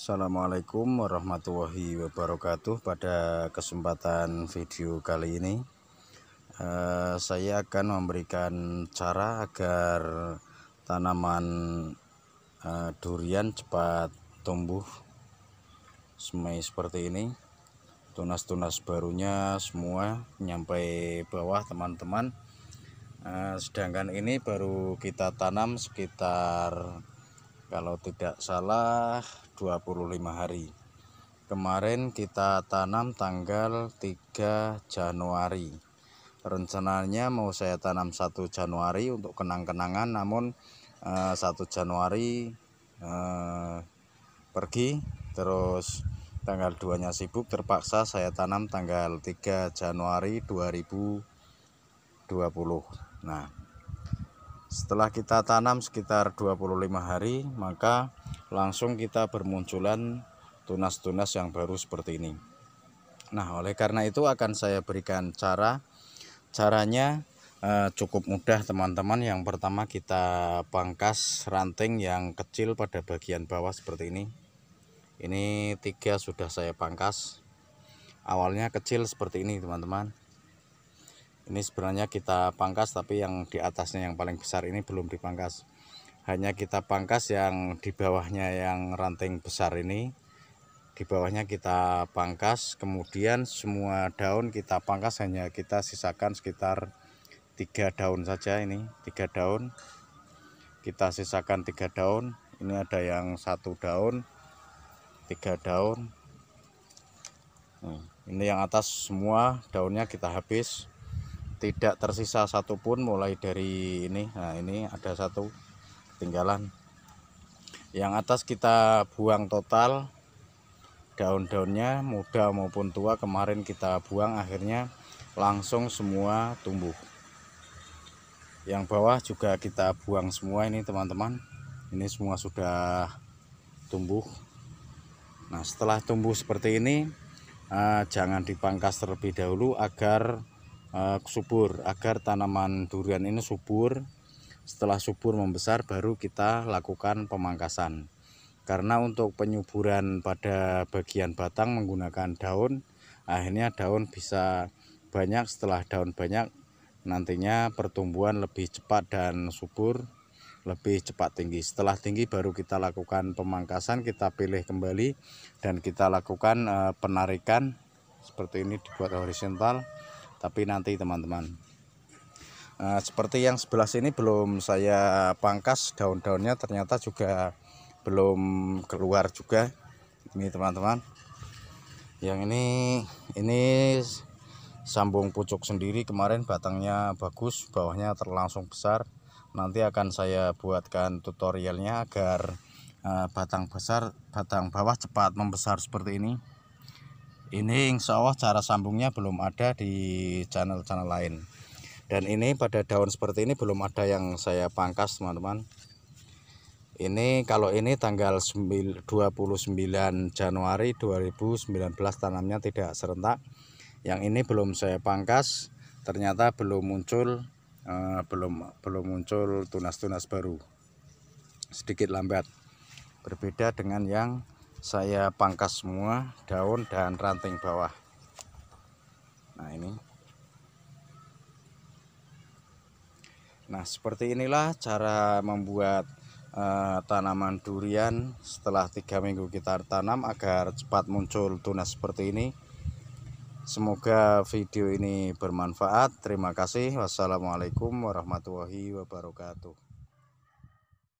Assalamualaikum warahmatullahi wabarakatuh pada kesempatan video kali ini eh, saya akan memberikan cara agar tanaman eh, durian cepat tumbuh semai seperti ini tunas-tunas barunya semua nyampe bawah teman-teman eh, sedangkan ini baru kita tanam sekitar kalau tidak salah 25 hari kemarin kita tanam tanggal 3 Januari rencananya mau saya tanam 1 Januari untuk kenang-kenangan namun 1 eh, Januari eh, pergi terus tanggal 2 nya sibuk terpaksa saya tanam tanggal 3 Januari 2020 nah setelah kita tanam sekitar 25 hari maka langsung kita bermunculan tunas-tunas yang baru seperti ini nah oleh karena itu akan saya berikan cara caranya eh, cukup mudah teman-teman yang pertama kita pangkas ranting yang kecil pada bagian bawah seperti ini ini tiga sudah saya pangkas awalnya kecil seperti ini teman-teman ini sebenarnya kita pangkas tapi yang di atasnya yang paling besar ini belum dipangkas hanya kita pangkas yang di bawahnya yang ranting besar ini di bawahnya kita pangkas kemudian semua daun kita pangkas hanya kita sisakan sekitar tiga daun saja ini tiga daun kita sisakan tiga daun ini ada yang satu daun tiga daun ini yang atas semua daunnya kita habis tidak tersisa satupun mulai dari ini nah ini ada satu ketinggalan yang atas kita buang total daun-daunnya muda maupun tua kemarin kita buang akhirnya langsung semua tumbuh yang bawah juga kita buang semua ini teman-teman ini semua sudah tumbuh nah setelah tumbuh seperti ini eh, jangan dipangkas terlebih dahulu agar uh, subur agar tanaman durian ini subur setelah subur membesar baru kita lakukan pemangkasan karena untuk penyuburan pada bagian batang menggunakan daun akhirnya daun bisa banyak setelah daun banyak nantinya pertumbuhan lebih cepat dan subur lebih cepat tinggi. Setelah tinggi baru kita lakukan pemangkasan, kita pilih kembali dan kita lakukan eh, penarikan seperti ini dibuat horizontal tapi nanti teman-teman uh, seperti yang sebelah sini belum saya pangkas daun-daunnya ternyata juga belum keluar juga ini teman-teman yang ini ini sambung pucuk sendiri kemarin batangnya bagus bawahnya terlangsung besar nanti akan saya buatkan tutorialnya agar uh, batang besar batang bawah cepat membesar seperti ini ini insya Allah cara sambungnya belum ada di channel-channel lain dan ini pada daun seperti ini belum ada yang saya pangkas teman-teman ini kalau ini tanggal 29 Januari 2019 tanamnya tidak serentak yang ini belum saya pangkas ternyata belum muncul eh, belum belum muncul tunas-tunas baru sedikit lambat berbeda dengan yang saya pangkas semua daun dan ranting bawah nah ini nah seperti inilah cara membuat uh, tanaman durian setelah tiga minggu kita tanam agar cepat muncul tunas seperti ini Semoga video ini bermanfaat. Terima kasih. Wassalamualaikum warahmatullahi wabarakatuh.